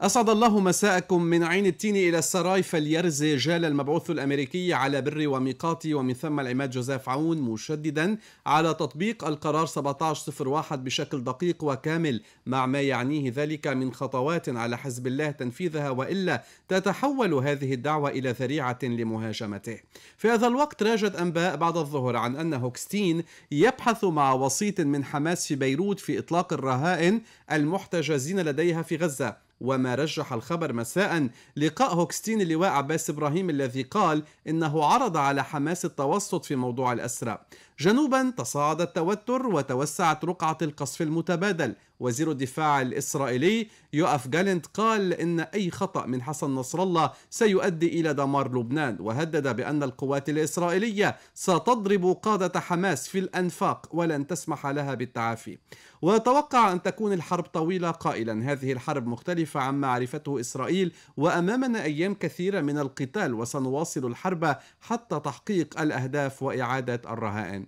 أسعد الله مساءكم من عين التين إلى السراي فليرز جال المبعوث الأمريكي على بري وميقاتي ومن ثم العماد جوزيف عون مشددا على تطبيق القرار 1701 بشكل دقيق وكامل مع ما يعنيه ذلك من خطوات على حزب الله تنفيذها وإلا تتحول هذه الدعوة إلى ذريعة لمهاجمته في هذا الوقت راجت أنباء بعد الظهر عن أن هوكستين يبحث مع وسيط من حماس في بيروت في إطلاق الرهائن المحتجزين لديها في غزة وما رجح الخبر مساء لقاء هوكستين اللواء عباس إبراهيم الذي قال إنه عرض على حماس التوسط في موضوع الأسرى جنوبا تصاعد التوتر وتوسعت رقعة القصف المتبادل وزير الدفاع الإسرائيلي يوأف جالنت قال إن أي خطأ من حسن نصر الله سيؤدي إلى دمار لبنان وهدد بأن القوات الإسرائيلية ستضرب قادة حماس في الأنفاق ولن تسمح لها بالتعافي وتوقع أن تكون الحرب طويلة قائلا هذه الحرب مختلفة الكشف عن معرفته إسرائيل وأمامنا أيام كثيرة من القتال وسنواصل الحرب حتى تحقيق الأهداف وإعادة الرهائن